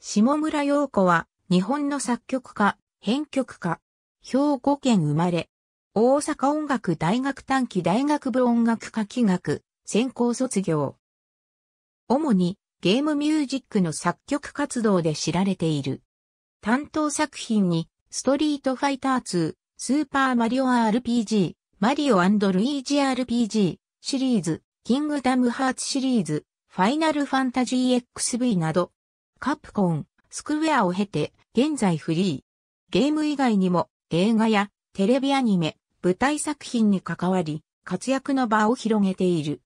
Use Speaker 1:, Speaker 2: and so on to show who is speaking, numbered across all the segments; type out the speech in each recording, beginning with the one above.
Speaker 1: 下村陽子は日本の作曲家、編曲家、兵庫県生まれ、大阪音楽大学短期大学部音楽科器学、専攻卒業。主にゲームミュージックの作曲活動で知られている。担当作品に、ストリートファイター2、スーパーマリオ RPG、マリオルイージ RPG シリーズ、キングダムハーツシリーズ、ファイナルファンタジー XV など、カプコン、スクウェアを経て、現在フリー。ゲーム以外にも、映画や、テレビアニメ、舞台作品に関わり、活躍の場を広げている。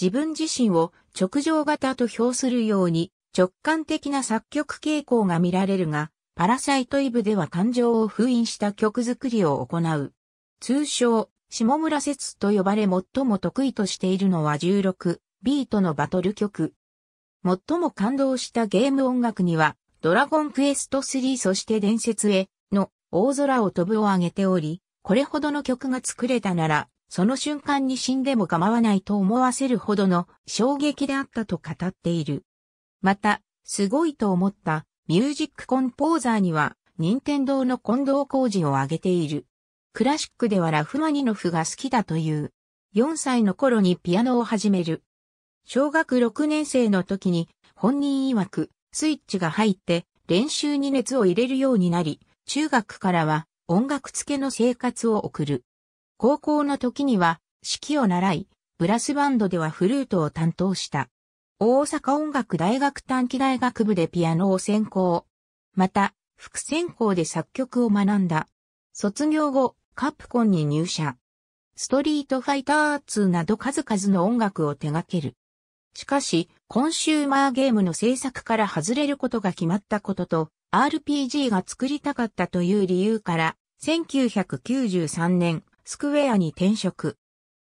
Speaker 1: 自分自身を直情型と評するように直感的な作曲傾向が見られるが、パラサイトイブでは感情を封印した曲作りを行う。通称、下村説と呼ばれ最も得意としているのは16ビートのバトル曲。最も感動したゲーム音楽には、ドラゴンクエスト3そして伝説への大空を飛ぶを挙げており、これほどの曲が作れたなら、その瞬間に死んでも構わないと思わせるほどの衝撃であったと語っている。また、すごいと思ったミュージックコンポーザーには、任天堂の近藤浩二を挙げている。クラシックではラフマニノフが好きだという。4歳の頃にピアノを始める。小学6年生の時に本人曰くスイッチが入って練習に熱を入れるようになり、中学からは音楽付けの生活を送る。高校の時には指揮を習い、ブラスバンドではフルートを担当した。大阪音楽大学短期大学部でピアノを専攻。また、副専攻で作曲を学んだ。卒業後、カプコンに入社。ストリートファイター2など数々の音楽を手掛ける。しかし、コンシューマーゲームの制作から外れることが決まったことと、RPG が作りたかったという理由から、1993年、スクウェアに転職。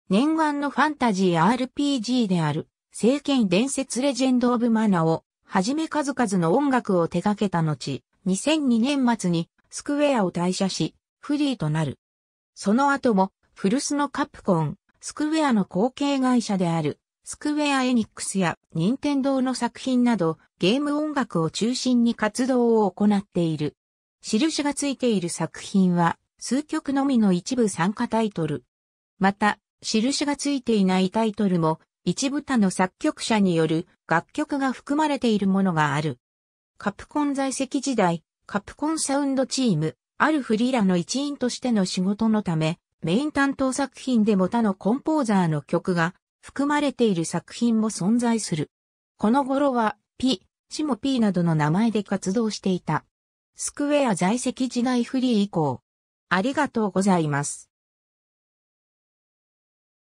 Speaker 1: 念願のファンタジー RPG である、聖剣伝説レジェンド・オブ・マナを、はじめ数々の音楽を手掛けた後、2002年末にスクウェアを退社し、フリーとなる。その後も、古巣のカプコン、スクウェアの後継会社であるスクウェア・エニックスや任天堂の作品などゲーム音楽を中心に活動を行っている。印がついている作品は数曲のみの一部参加タイトル。また、印がついていないタイトルも一部他の作曲者による楽曲が含まれているものがある。カプコン在籍時代、カプコンサウンドチーム、あるフリーラの一員としての仕事のため、メイン担当作品でも他のコンポーザーの曲が含まれている作品も存在する。この頃は、P、シモ P などの名前で活動していた。スクウェア在籍時代フリー以降。ありがとうございます。